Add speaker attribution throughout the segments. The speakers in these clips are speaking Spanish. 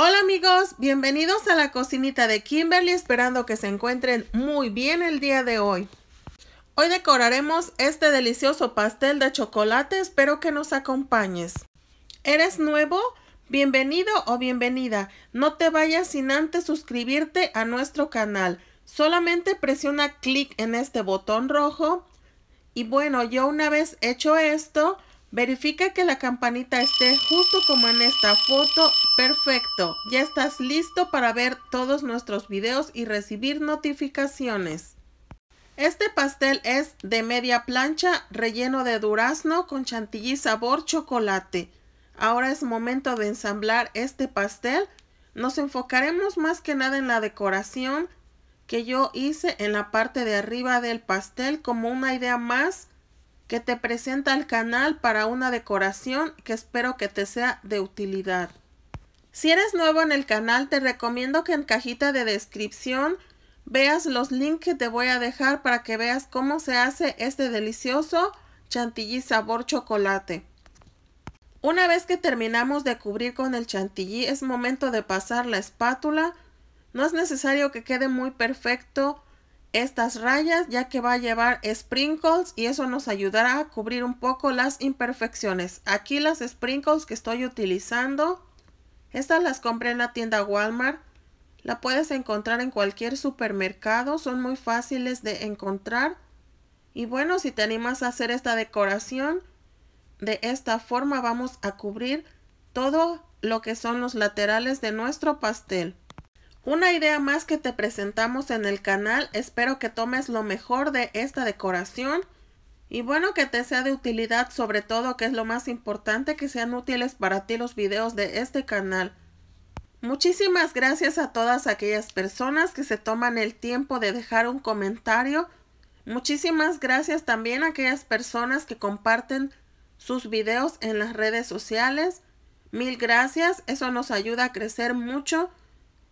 Speaker 1: Hola amigos, bienvenidos a la cocinita de Kimberly, esperando que se encuentren muy bien el día de hoy. Hoy decoraremos este delicioso pastel de chocolate, espero que nos acompañes. ¿Eres nuevo? Bienvenido o bienvenida, no te vayas sin antes suscribirte a nuestro canal. Solamente presiona clic en este botón rojo. Y bueno, yo una vez hecho esto, Verifica que la campanita esté justo como en esta foto. Perfecto, ya estás listo para ver todos nuestros videos y recibir notificaciones. Este pastel es de media plancha, relleno de durazno con chantilly sabor chocolate. Ahora es momento de ensamblar este pastel. Nos enfocaremos más que nada en la decoración que yo hice en la parte de arriba del pastel como una idea más que te presenta el canal para una decoración que espero que te sea de utilidad. Si eres nuevo en el canal te recomiendo que en cajita de descripción veas los links que te voy a dejar para que veas cómo se hace este delicioso chantilly sabor chocolate. Una vez que terminamos de cubrir con el chantilly es momento de pasar la espátula. No es necesario que quede muy perfecto estas rayas ya que va a llevar sprinkles y eso nos ayudará a cubrir un poco las imperfecciones. Aquí las sprinkles que estoy utilizando, estas las compré en la tienda Walmart. La puedes encontrar en cualquier supermercado, son muy fáciles de encontrar. Y bueno, si te animas a hacer esta decoración, de esta forma vamos a cubrir todo lo que son los laterales de nuestro pastel. Una idea más que te presentamos en el canal, espero que tomes lo mejor de esta decoración y bueno que te sea de utilidad sobre todo que es lo más importante que sean útiles para ti los videos de este canal. Muchísimas gracias a todas aquellas personas que se toman el tiempo de dejar un comentario. Muchísimas gracias también a aquellas personas que comparten sus videos en las redes sociales. Mil gracias, eso nos ayuda a crecer mucho.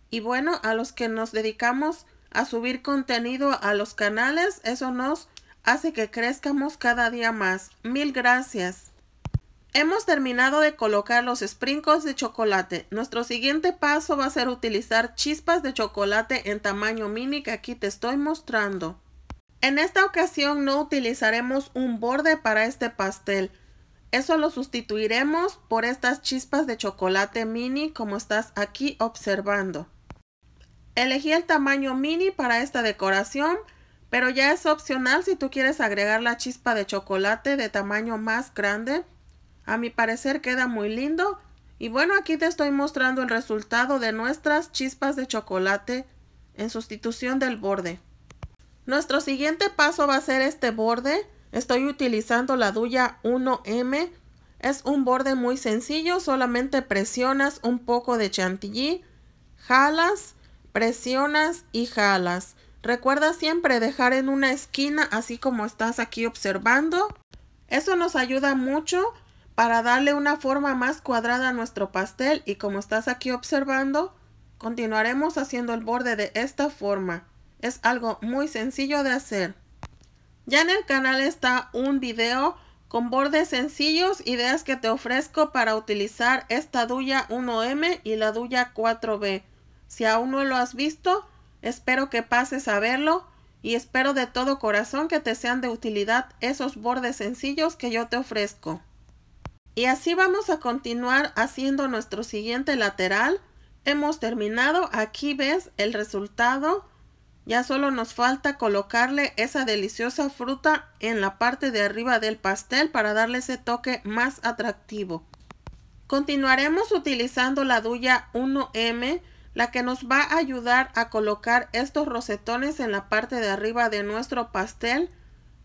Speaker 1: Y bueno, a los que nos dedicamos a subir contenido a los canales, eso nos hace que crezcamos cada día más. Mil gracias. Hemos terminado de colocar los sprinkles de chocolate. Nuestro siguiente paso va a ser utilizar chispas de chocolate en tamaño mini que aquí te estoy mostrando. En esta ocasión no utilizaremos un borde para este pastel. Eso lo sustituiremos por estas chispas de chocolate mini como estás aquí observando. Elegí el tamaño mini para esta decoración, pero ya es opcional si tú quieres agregar la chispa de chocolate de tamaño más grande. A mi parecer queda muy lindo. Y bueno, aquí te estoy mostrando el resultado de nuestras chispas de chocolate en sustitución del borde. Nuestro siguiente paso va a ser este borde. Estoy utilizando la Duya 1M. Es un borde muy sencillo, solamente presionas un poco de chantilly, jalas presionas y jalas. Recuerda siempre dejar en una esquina así como estás aquí observando. Eso nos ayuda mucho para darle una forma más cuadrada a nuestro pastel y como estás aquí observando, continuaremos haciendo el borde de esta forma. Es algo muy sencillo de hacer. Ya en el canal está un video con bordes sencillos, ideas que te ofrezco para utilizar esta duya 1M y la duya 4B. Si aún no lo has visto, espero que pases a verlo y espero de todo corazón que te sean de utilidad esos bordes sencillos que yo te ofrezco. Y así vamos a continuar haciendo nuestro siguiente lateral. Hemos terminado, aquí ves el resultado. Ya solo nos falta colocarle esa deliciosa fruta en la parte de arriba del pastel para darle ese toque más atractivo. Continuaremos utilizando la duya 1M la que nos va a ayudar a colocar estos rosetones en la parte de arriba de nuestro pastel.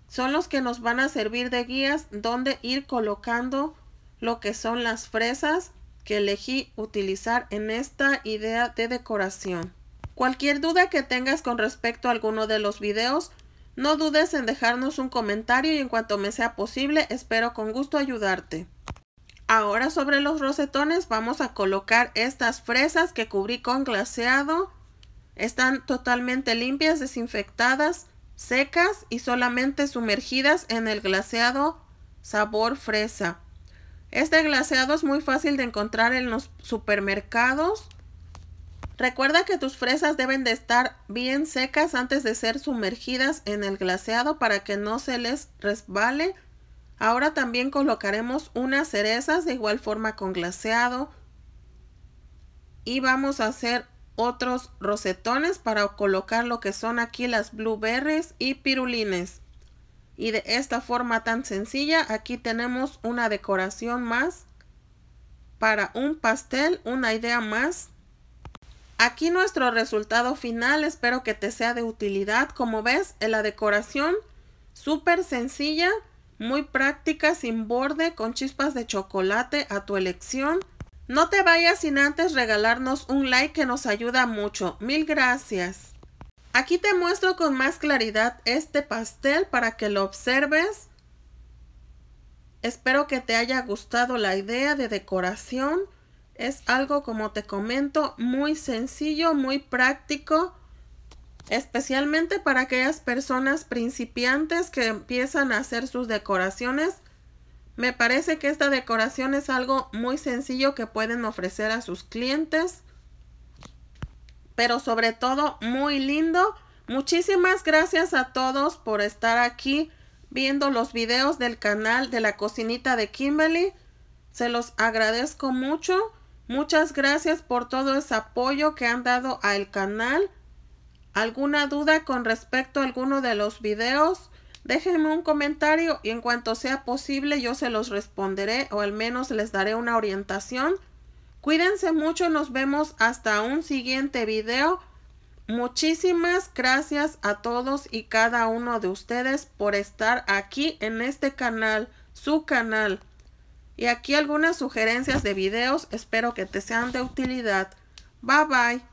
Speaker 1: Son los que nos van a servir de guías donde ir colocando lo que son las fresas que elegí utilizar en esta idea de decoración. Cualquier duda que tengas con respecto a alguno de los videos, no dudes en dejarnos un comentario y en cuanto me sea posible, espero con gusto ayudarte. Ahora sobre los rosetones vamos a colocar estas fresas que cubrí con glaseado. Están totalmente limpias, desinfectadas, secas y solamente sumergidas en el glaseado sabor fresa. Este glaseado es muy fácil de encontrar en los supermercados. Recuerda que tus fresas deben de estar bien secas antes de ser sumergidas en el glaseado para que no se les resbale Ahora también colocaremos unas cerezas de igual forma con glaseado y vamos a hacer otros rosetones para colocar lo que son aquí las blueberries y pirulines. Y de esta forma tan sencilla aquí tenemos una decoración más para un pastel, una idea más. Aquí nuestro resultado final espero que te sea de utilidad. Como ves en la decoración súper sencilla muy práctica, sin borde, con chispas de chocolate a tu elección. No te vayas sin antes regalarnos un like que nos ayuda mucho. Mil gracias. Aquí te muestro con más claridad este pastel para que lo observes. Espero que te haya gustado la idea de decoración. Es algo, como te comento, muy sencillo, muy práctico especialmente para aquellas personas principiantes que empiezan a hacer sus decoraciones. Me parece que esta decoración es algo muy sencillo que pueden ofrecer a sus clientes, pero sobre todo muy lindo. Muchísimas gracias a todos por estar aquí viendo los videos del canal de la cocinita de Kimberly. Se los agradezco mucho. Muchas gracias por todo ese apoyo que han dado al canal. ¿Alguna duda con respecto a alguno de los videos? Déjenme un comentario y en cuanto sea posible yo se los responderé o al menos les daré una orientación. Cuídense mucho, nos vemos hasta un siguiente video. Muchísimas gracias a todos y cada uno de ustedes por estar aquí en este canal, su canal. Y aquí algunas sugerencias de videos, espero que te sean de utilidad. Bye bye.